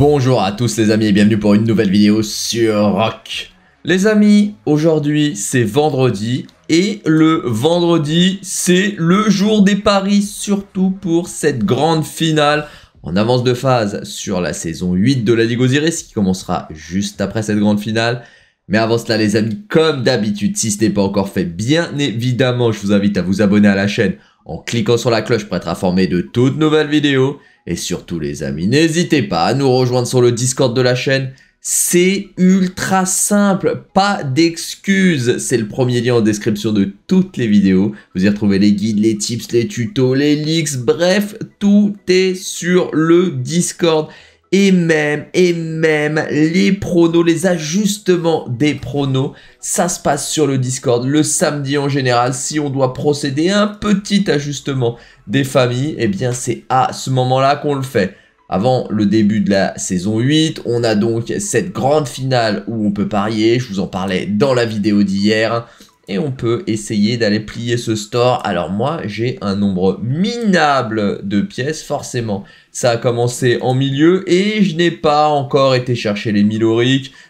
Bonjour à tous les amis et bienvenue pour une nouvelle vidéo sur Rock. Les amis, aujourd'hui c'est vendredi et le vendredi c'est le jour des paris surtout pour cette grande finale en avance de phase sur la saison 8 de la Ligue Osiris qui commencera juste après cette grande finale. Mais avant cela les amis, comme d'habitude, si ce n'est pas encore fait, bien évidemment je vous invite à vous abonner à la chaîne en cliquant sur la cloche pour être informé de toutes nouvelles vidéos. Et surtout les amis, n'hésitez pas à nous rejoindre sur le Discord de la chaîne. C'est ultra simple, pas d'excuses. C'est le premier lien en description de toutes les vidéos. Vous y retrouvez les guides, les tips, les tutos, les leaks, bref, tout est sur le Discord et même, et même les pronos, les ajustements des pronos, ça se passe sur le Discord le samedi en général. Si on doit procéder à un petit ajustement des familles, eh bien c'est à ce moment-là qu'on le fait. Avant le début de la saison 8, on a donc cette grande finale où on peut parier, je vous en parlais dans la vidéo d'hier et on peut essayer d'aller plier ce store. Alors moi, j'ai un nombre minable de pièces, forcément. Ça a commencé en milieu et je n'ai pas encore été chercher les 1000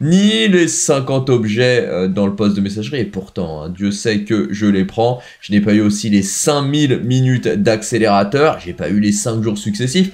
ni les 50 objets euh, dans le poste de messagerie. Et pourtant, hein, Dieu sait que je les prends. Je n'ai pas eu aussi les 5000 minutes d'accélérateur. J'ai pas eu les 5 jours successifs.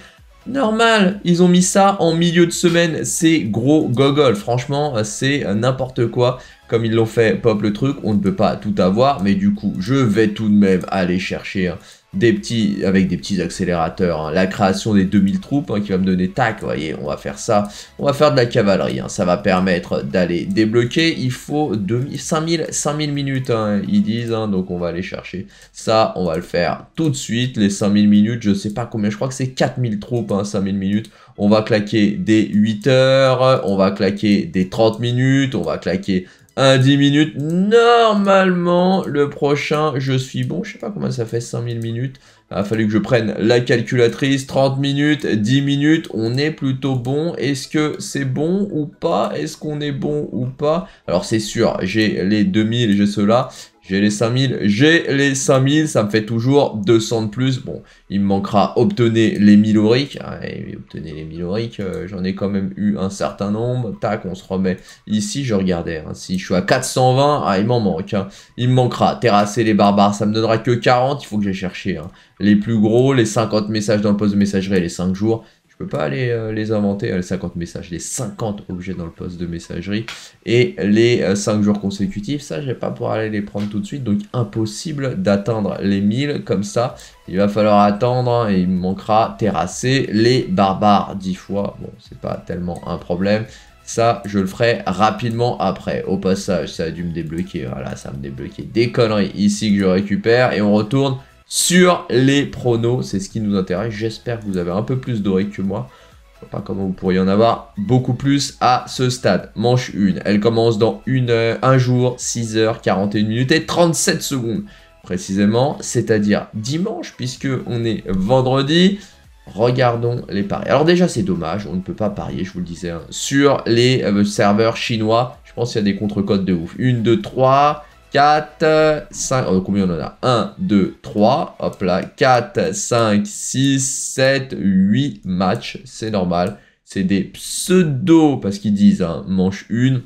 Normal, ils ont mis ça en milieu de semaine, c'est gros gogol, franchement c'est n'importe quoi, comme ils l'ont fait pop le truc, on ne peut pas tout avoir, mais du coup je vais tout de même aller chercher hein, des petits, avec des petits accélérateurs. Hein. La création des 2000 troupes hein, qui va me donner tac, voyez, on va faire ça. On va faire de la cavalerie, hein. ça va permettre d'aller débloquer. Il faut 2000, 5000, 5000 minutes, ils disent, donc on va aller chercher ça. On va le faire tout de suite, les 5000 minutes, je sais pas combien, je crois que c'est 4000 troupes, 5000 minutes. On va claquer des 8 heures, on va claquer des 30 minutes, on va claquer 10 minutes. Normalement, le prochain, je suis bon. Je sais pas comment ça fait, 5000 minutes. Il a ah, fallu que je prenne la calculatrice. 30 minutes, 10 minutes, on est plutôt bon. Est-ce que c'est bon ou pas Est-ce qu'on est bon ou pas Alors c'est sûr, j'ai les 2000, j'ai cela. J'ai les 5000, j'ai les 5000, ça me fait toujours 200 de plus. Bon, il me manquera obtenir les 1000 auriques. Ah, obtenez les 1000 euh, j'en ai quand même eu un certain nombre. Tac, on se remet ici, je regardais. Hein. Si je suis à 420, ah, il m'en manque. Hein. Il me manquera terrasser les barbares, ça me donnera que 40. Il faut que j'aille chercher hein. les plus gros, les 50 messages dans le poste de messagerie les 5 jours peux pas aller euh, les inventer, euh, les 50 messages, les 50 objets dans le poste de messagerie et les euh, cinq 5 jours consécutifs, ça je vais pas pouvoir aller les prendre tout de suite, donc impossible d'atteindre les 1000 comme ça. Il va falloir attendre hein, et il me manquera terrasser les barbares 10 fois. Bon, c'est pas tellement un problème. Ça, je le ferai rapidement après. Au passage, ça a dû me débloquer. Voilà, ça me débloquait des conneries ici que je récupère. Et on retourne sur les pronos. C'est ce qui nous intéresse. J'espère que vous avez un peu plus d'oreilles que moi. Je vois pas comment vous pourriez en avoir beaucoup plus à ce stade. Manche 1. Elle commence dans 1 euh, un jour, 6h, 41 minutes et 37 secondes. Précisément, c'est-à-dire dimanche, puisque on est vendredi. Regardons les paris. Alors déjà, c'est dommage, on ne peut pas parier, je vous le disais, hein, sur les euh, serveurs chinois. Je pense qu'il y a des contre-codes de ouf. 1, 2, 3, 4, 5, combien on en a 1, 2, 3, hop là, 4, 5, 6, 7, 8 matchs, c'est normal. C'est des pseudo, parce qu'ils disent, hein, manche 1,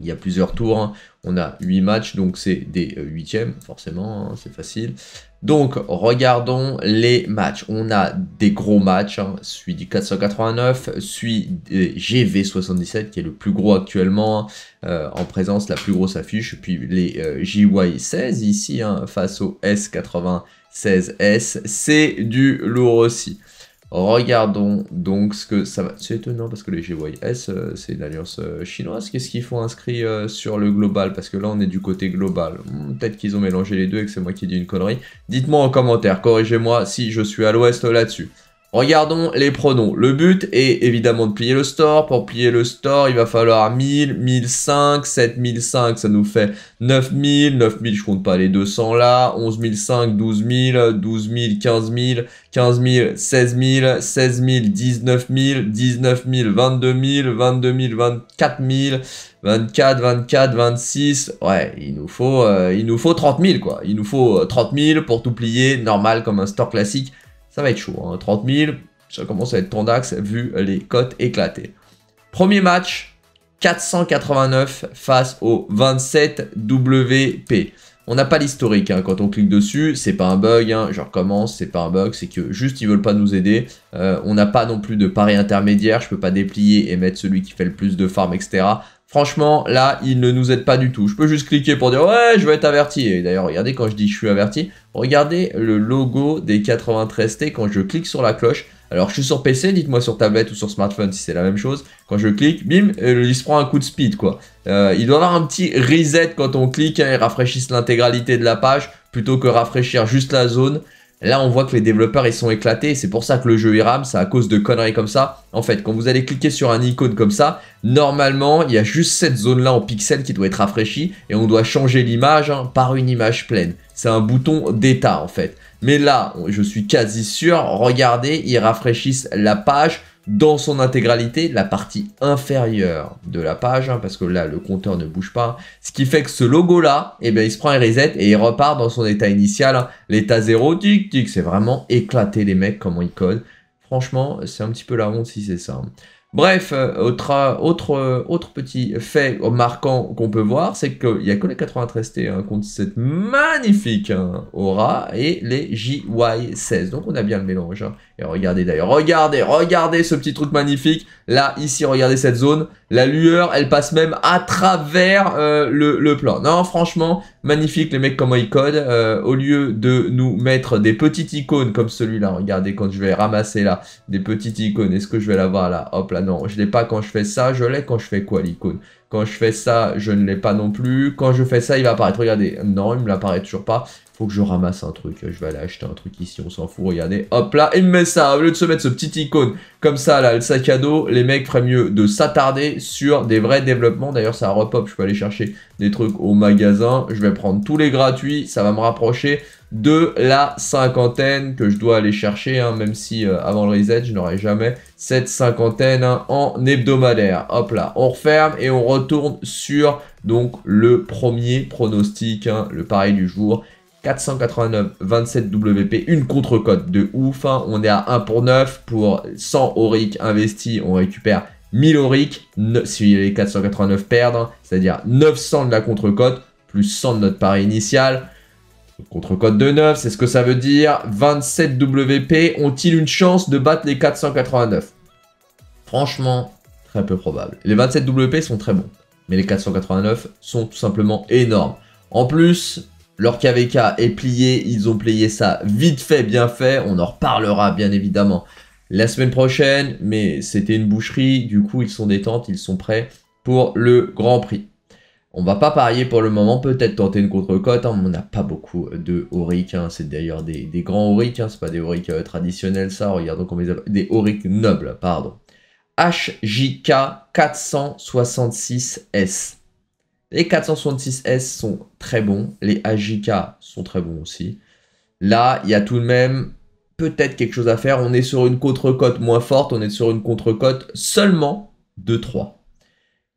il y a plusieurs tours. Hein. On a 8 matchs, donc c'est des euh, huitièmes, forcément, hein, c'est facile. Donc, regardons les matchs. On a des gros matchs, hein. celui du 489, celui des GV77, qui est le plus gros actuellement, euh, en présence, la plus grosse affiche, puis les GY euh, JY16 ici, face au S96S, c'est du lourd aussi. Regardons donc ce que ça va... C'est étonnant parce que les GYS, euh, c'est une alliance euh, chinoise. Qu'est-ce qu'ils font inscrit euh, sur le global Parce que là, on est du côté global. Hmm, peut-être qu'ils ont mélangé les deux et que c'est moi qui dit une connerie. Dites-moi en commentaire, corrigez-moi si je suis à l'ouest là-dessus. Regardons les pronoms, Le but est évidemment de plier le store. Pour plier le store, il va falloir 1000, 1005, 7005, ça nous fait 9000. 9000, je compte pas les 200 là. 11005, 12000, 12000, 15000, 15000, 16000, 16000, 19000, 19000, 22000, 22000, 24000, 24, 24, 26. Ouais, il nous faut, euh, il nous faut 30000 quoi. Il nous faut 30 euh, pour tout plier normal comme un store classique ça va être chaud. 30 hein. 000, ça commence à être ton dax vu les cotes éclatées. Premier match, 489 face au 27 WP. On n'a pas l'historique hein. quand on clique dessus, c'est pas un bug, je hein. recommence, c'est pas un bug, c'est que juste ils veulent pas nous aider. Euh, on n'a pas non plus de pari intermédiaire, je peux pas déplier et mettre celui qui fait le plus de farm, etc. Franchement, là, il ne nous aide pas du tout. Je peux juste cliquer pour dire « Ouais, je veux être averti ». Et d'ailleurs, regardez, quand je dis « Je suis averti », regardez le logo des 93T quand je clique sur la cloche. Alors, je suis sur PC, dites-moi sur tablette ou sur smartphone si c'est la même chose. Quand je clique, bim, euh, il se prend un coup de speed, quoi. Euh, il doit avoir un petit reset quand on clique, hein, et il rafraîchisse l'intégralité de la page plutôt que rafraîchir juste la zone. Là, on voit que les développeurs, ils sont éclatés. C'est pour ça que le jeu il Ça c'est à cause de conneries comme ça. En fait, quand vous allez cliquer sur un icône comme ça, normalement, il y a juste cette zone-là en pixel qui doit être rafraîchie et on doit changer l'image hein, par une image pleine. C'est un bouton d'état, en fait. Mais là, je suis quasi sûr, regardez, ils rafraîchissent la page dans son intégralité la partie inférieure de la page, hein, parce que là le compteur ne bouge pas, ce qui fait que ce logo là, eh bien, il se prend un reset et il repart dans son état initial, hein. l'état zéro. tic tic, c'est vraiment éclaté les mecs comment ils codent. Franchement, c'est un petit peu la honte si c'est ça. Hein. Bref, euh, autre, autre, autre petit fait marquant qu'on peut voir, c'est qu'il n'y a que les 93T contre hein, cette magnifique hein, aura et les JY16. Donc on a bien le mélange. Hein. Et regardez d'ailleurs, regardez, regardez ce petit truc magnifique. Là, ici, regardez cette zone. La lueur, elle passe même à travers euh, le plan. Non, franchement, Magnifique les mecs comme ils codent. Euh, au lieu de nous mettre des petites icônes comme celui-là, regardez quand je vais ramasser là, des petites icônes, est-ce que je vais l'avoir là Hop là, non, je l'ai pas quand je fais ça, je l'ai quand je fais quoi l'icône Quand je fais ça, je ne l'ai pas non plus. Quand je fais ça, il va apparaître. Regardez, non, il me l'apparaît toujours pas. Faut que je ramasse un truc. Je vais aller acheter un truc ici, on s'en fout. Regardez, hop là, il me met ça. Au lieu de se mettre ce petit icône comme ça, là, le sac à dos, les mecs feraient mieux de s'attarder sur des vrais développements. D'ailleurs, ça repop. Je peux aller chercher des trucs au magasin. Je vais prendre tous les gratuits. Ça va me rapprocher de la cinquantaine que je dois aller chercher, hein, même si euh, avant le reset, je n'aurais jamais cette cinquantaine hein, en hebdomadaire. Hop là, on referme et on retourne sur donc le premier pronostic, hein, le pareil du jour. 489 27 WP, une contre-cote de ouf. Hein. On est à 1 pour 9. Pour 100 auric investis, on récupère 1000 auric. si les 489 perdent, hein, c'est-à-dire 900 de la contre-cote, plus 100 de notre pari initial. Contre-cote de 9, c'est ce que ça veut dire. 27 WP ont-ils une chance de battre les 489 Franchement, très peu probable. Les 27 WP sont très bons, mais les 489 sont tout simplement énormes. En plus, leur KVK est plié, ils ont plié ça vite fait, bien fait, on en reparlera bien évidemment la semaine prochaine, mais c'était une boucherie, du coup ils sont détentes, ils sont prêts pour le Grand Prix. On va pas parier pour le moment, peut-être tenter une contre-cote, hein. on n'a pas beaucoup de auric, hein. c'est d'ailleurs des, grands auric, ce hein. c'est pas des auric euh, traditionnels ça, regardons comment ils appellent, des auric nobles, pardon. HJK 466S. Les 466S sont très bons, les AJK sont très bons aussi. Là, il y a tout de même peut-être quelque chose à faire. On est sur une contre-cote moins forte, on est sur une contre-cote seulement de 3.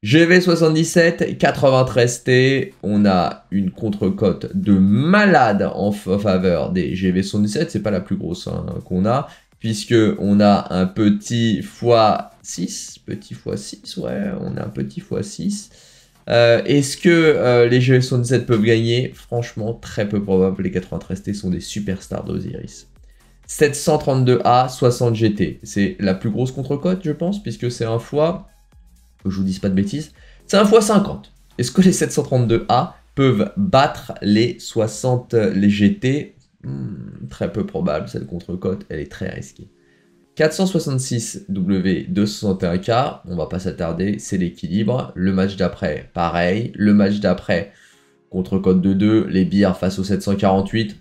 GV77, 93T, on a une contre-cote de malade en faveur des GV77, c'est pas la plus grosse hein, qu'on a, puisque on a un petit x6, petit x6, ouais, on a un petit x6 euh, est-ce que euh, les GSZ peuvent gagner Franchement, très peu probable. Les 93T sont des superstars d'Osiris. 732A, 60 GT. C'est la plus grosse contre-cote, je pense, puisque c'est un fois. je vous dise pas de bêtises. C'est un fois 50. Est-ce que les 732A peuvent battre les 60 GT hmm, Très peu probable. Cette contre-cote, elle est très risquée. 466 W261K, on va pas s'attarder, c'est l'équilibre. Le match d'après, pareil. Le match d'après, contre cote de 2, les bières face au 748.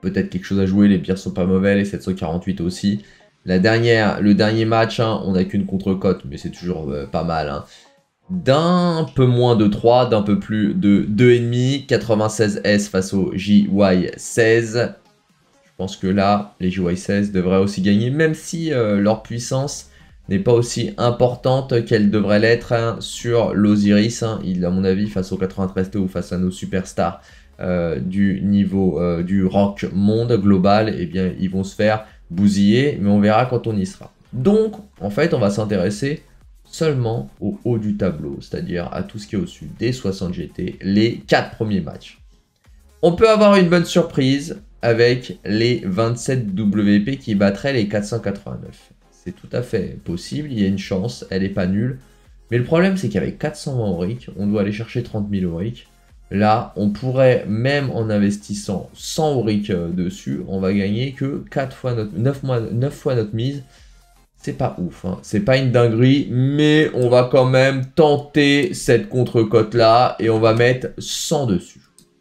Peut-être quelque chose à jouer, les bières sont pas mauvais, les 748 aussi. La dernière, le dernier match, hein, on n'a qu'une contre-cote, mais c'est toujours euh, pas mal. Hein. D'un peu moins de 3, d'un peu plus de 2,5, 96S face au JY16, je pense que là, les JY16 devraient aussi gagner, même si euh, leur puissance n'est pas aussi importante qu'elle devrait l'être hein, sur l'Osiris. Hein. Il, à mon avis, face aux 93T ou face à nos superstars euh, du niveau euh, du rock monde global, eh bien, ils vont se faire bousiller, mais on verra quand on y sera. Donc, en fait, on va s'intéresser seulement au haut du tableau, c'est-à-dire à tout ce qui est au-dessus des 60 GT, les 4 premiers matchs. On peut avoir une bonne surprise, avec les 27 WP qui battraient les 489. C'est tout à fait possible, il y a une chance, elle n'est pas nulle. Mais le problème, c'est qu'avec 420 auric, on doit aller chercher 30 000 auric. Là, on pourrait, même en investissant 100 auric euh, dessus, on va gagner que 4 fois notre, 9, mois, 9 fois notre mise. C'est pas ouf, hein. c'est pas une dinguerie, mais on va quand même tenter cette contre-cote là et on va mettre 100 dessus.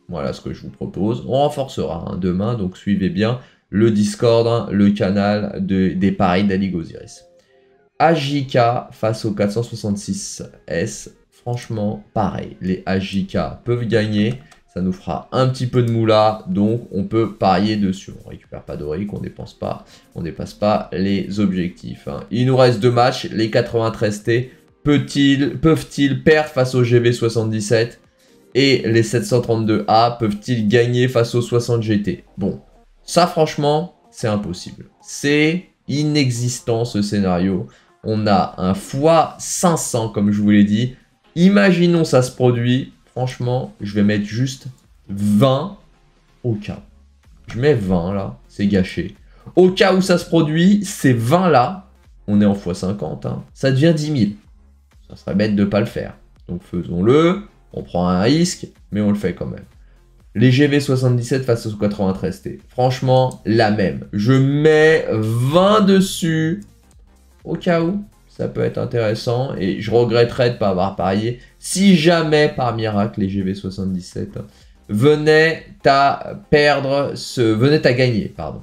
Voilà ce que je vous propose. On renforcera hein. demain, donc suivez bien le Discord, hein, le canal de, des paris d'Aligosiris. HJK face au 466S, franchement pareil, les AJK peuvent gagner, ça nous fera un petit peu de moula, donc on peut parier dessus. On récupère pas d'Oric, on dépense pas, on dépasse pas les objectifs. Hein. Il nous reste deux matchs, les 93T peuvent-ils perdre face au GV77 et les 732A peuvent-ils gagner face aux 60 GT Bon, ça franchement, c'est impossible. C'est inexistant ce scénario. On a un x500 comme je vous l'ai dit. Imaginons ça se produit. Franchement, je vais mettre juste 20 au cas. Je mets 20 là, c'est gâché. Au cas où ça se produit, ces 20 là, on est en x50, hein. ça devient 10 000. Ça serait bête de ne pas le faire. Donc faisons-le. On prend un risque, mais on le fait quand même. Les GV77 face aux 93T. Franchement, la même. Je mets 20 dessus. Au cas où, ça peut être intéressant. Et je regretterais de ne pas avoir parié. Si jamais, par miracle, les GV77 venaient à perdre ce... venaient à gagner, pardon.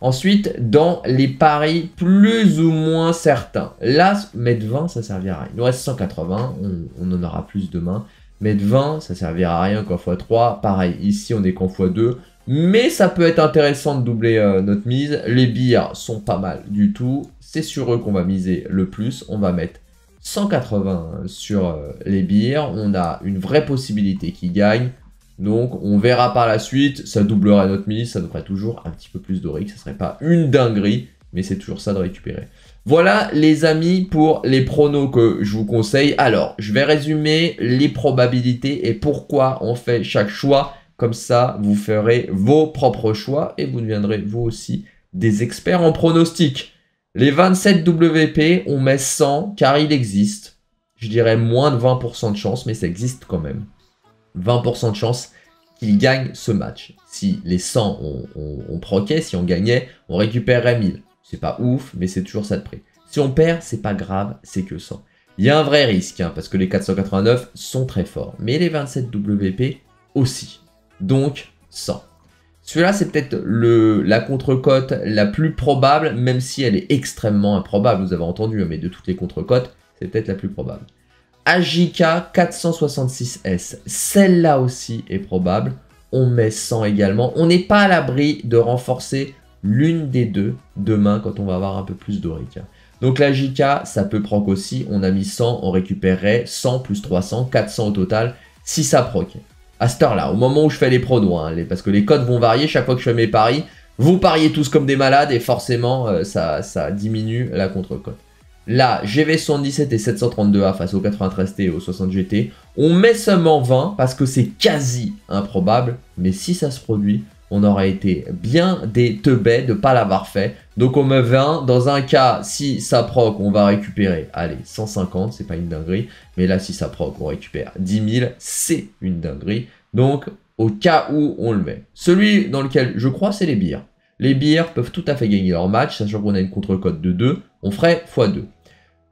Ensuite, dans les paris plus ou moins certains. Là, mettre 20, ça servira rien. Il nous reste 180, on en aura plus demain mettre 20, ça servira à rien qu'en x3. Pareil, ici on est qu'en x2. Mais ça peut être intéressant de doubler euh, notre mise. Les bières sont pas mal du tout. C'est sur eux qu'on va miser le plus. On va mettre 180 sur euh, les bières. On a une vraie possibilité qu'ils gagnent. Donc on verra par la suite. Ça doublera notre mise. Ça nous ferait toujours un petit peu plus d'orix, ça ne serait pas une dinguerie. Mais c'est toujours ça de récupérer. Voilà les amis pour les pronos que je vous conseille. Alors, je vais résumer les probabilités et pourquoi on fait chaque choix. Comme ça, vous ferez vos propres choix et vous deviendrez vous aussi des experts en pronostic. Les 27 WP, on met 100 car il existe. Je dirais moins de 20% de chance, mais ça existe quand même. 20% de chance qu'il gagne ce match. Si les 100, on, proquait, si on gagnait, on récupérerait 1000 c'est pas ouf, mais c'est toujours ça de près. Si on perd, c'est pas grave, c'est que 100. Il y a un vrai risque, hein, parce que les 489 sont très forts, mais les 27 WP aussi. Donc, 100. Celui-là, c'est peut-être la contre-cote la plus probable, même si elle est extrêmement improbable, vous avez entendu, hein, mais de toutes les contre-cotes, c'est peut-être la plus probable. AJK 466S, celle-là aussi est probable. On met 100 également. On n'est pas à l'abri de renforcer l'une des deux demain quand on va avoir un peu plus d'auric. Donc la JK, ça peut proc aussi. On a mis 100, on récupérerait 100 plus 300, 400 au total si ça proc. À cette heure-là, au moment où je fais les pronos, hein, parce que les codes vont varier chaque fois que je fais mes paris, vous pariez tous comme des malades et forcément euh, ça, ça, diminue la contre-cote. Là, GV77 et 732A face au 93T et au 60GT. On met seulement 20 parce que c'est quasi improbable, mais si ça se produit, on aurait été bien des teubets de ne pas l'avoir fait. Donc on me 20. dans un cas, si ça proc, on va récupérer, allez, 150, c'est pas une dinguerie, mais là, si ça proc, on récupère 10 000, c'est une dinguerie. Donc, au cas où on le met. Celui dans lequel je crois, c'est les bières. Les bières peuvent tout à fait gagner leur match, sachant qu'on a une contre-cote de 2, on ferait x2.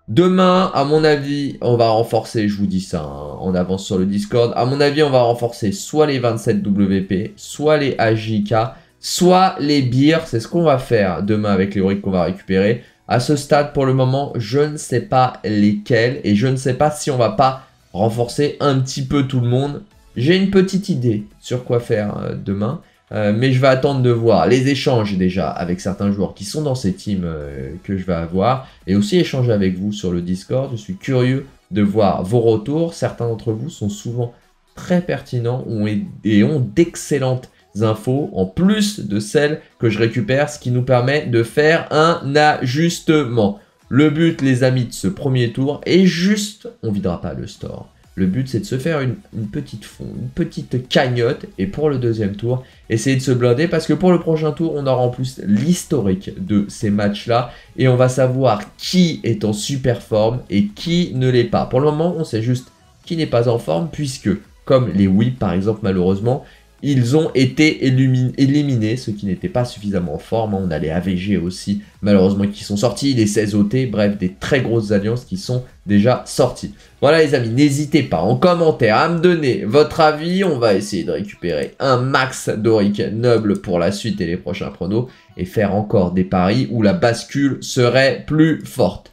Demain, à mon avis, on va renforcer, je vous dis ça hein, en avance sur le Discord, à mon avis, on va renforcer soit les 27 WP, soit les AJK, soit les beers. C'est ce qu'on va faire demain avec les briques qu'on va récupérer. À ce stade, pour le moment, je ne sais pas lesquels et je ne sais pas si on va pas renforcer un petit peu tout le monde. J'ai une petite idée sur quoi faire euh, demain. Euh, mais je vais attendre de voir les échanges déjà avec certains joueurs qui sont dans ces teams euh, que je vais avoir et aussi échanger avec vous sur le Discord. Je suis curieux de voir vos retours. Certains d'entre vous sont souvent très pertinents et ont d'excellentes infos en plus de celles que je récupère, ce qui nous permet de faire un ajustement. Le but, les amis, de ce premier tour est juste, on videra pas le store le but, c'est de se faire une, petite fond, une petite cagnotte. Et pour le deuxième tour, essayer de se blinder parce que pour le prochain tour, on aura en plus l'historique de ces matchs-là. Et on va savoir qui est en super forme et qui ne l'est pas. Pour le moment, on sait juste qui n'est pas en forme puisque, comme les Wii par exemple, malheureusement, ils ont été éliminés, ce qui n'était pas suffisamment fort. Hein. On a les AVG aussi, malheureusement, qui sont sortis, les 16 OT, bref, des très grosses alliances qui sont déjà sorties. Voilà les amis, n'hésitez pas en commentaire à me donner votre avis. On va essayer de récupérer un max d'Auric Noble pour la suite et les prochains pronos et faire encore des paris où la bascule serait plus forte.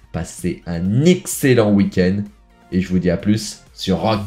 Passez un excellent week-end et je vous dis à plus sur Rock.